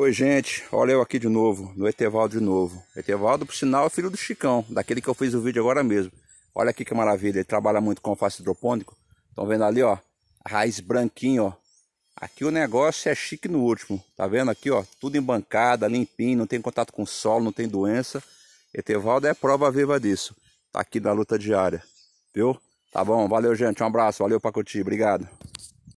Oi gente, olha eu aqui de novo, no Etevaldo de novo. Etevaldo, por sinal, é filho do Chicão, daquele que eu fiz o vídeo agora mesmo. Olha aqui que maravilha, ele trabalha muito com alface hidropônico. Estão vendo ali, ó, raiz branquinha, ó. Aqui o negócio é chique no último, tá vendo aqui, ó, tudo em bancada, limpinho, não tem contato com o solo, não tem doença. Etevaldo é prova viva disso, tá aqui na luta diária, viu? Tá bom, valeu gente, um abraço, valeu Pacuti, obrigado.